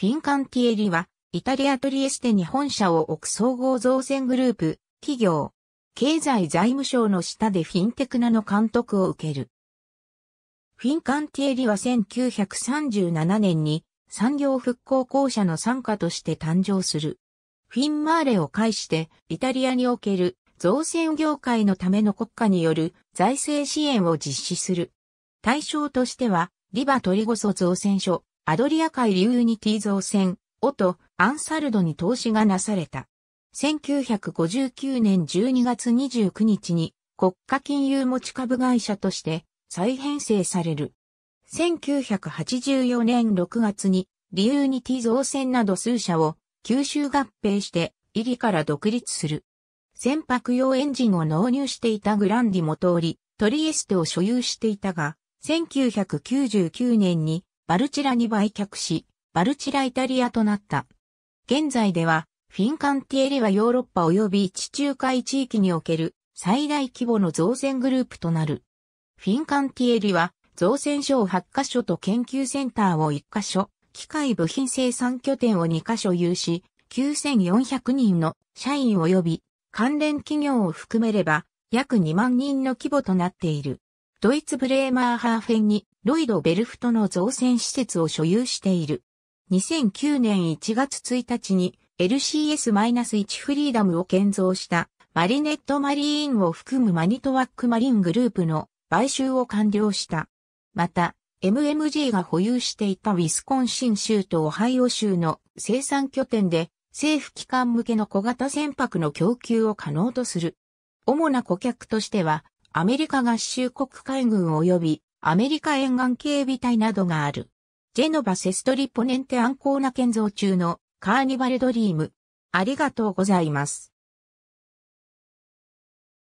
フィンカンティエリは、イタリア・トリエステに本社を置く総合造船グループ、企業、経済財務省の下でフィンテクナの監督を受ける。フィンカンティエリは1937年に産業復興公社の参加として誕生する。フィンマーレを介してイタリアにおける造船業界のための国家による財政支援を実施する。対象としてはリバトリゴソ造船所、アドリア海流ユニティ造船、オト、アンサルドに投資がなされた。1959年12月29日に国家金融持ち株会社として再編成される。1984年6月にリユニティ造船など数社を吸収合併してイりから独立する。船舶用エンジンを納入していたグランディも通り、トリエステを所有していたが、1999年にバルチラに売却し、バルチライタリアとなった。現在では、フィンカンティエリはヨーロッパ及び地中海地域における最大規模の造船グループとなる。フィンカンティエリは造船所を8カ所と研究センターを1カ所、機械部品生産拠点を2カ所有し、9400人の社員及び関連企業を含めれば約2万人の規模となっている。ドイツブレーマーハーフェンにロイド・ベルフトの造船施設を所有している。2009年1月1日に LCS-1 フリーダムを建造したマリネットマリーンを含むマニトワックマリングループの買収を完了した。また、MMG が保有していたウィスコンシン州とオハイオ州の生産拠点で政府機関向けの小型船舶の供給を可能とする。主な顧客としてはアメリカ合衆国海軍及びアメリカ沿岸警備隊などがある。ジェノバセストリポネンテアンコーナ建造中のカーニバルドリーム。ありがとうございます。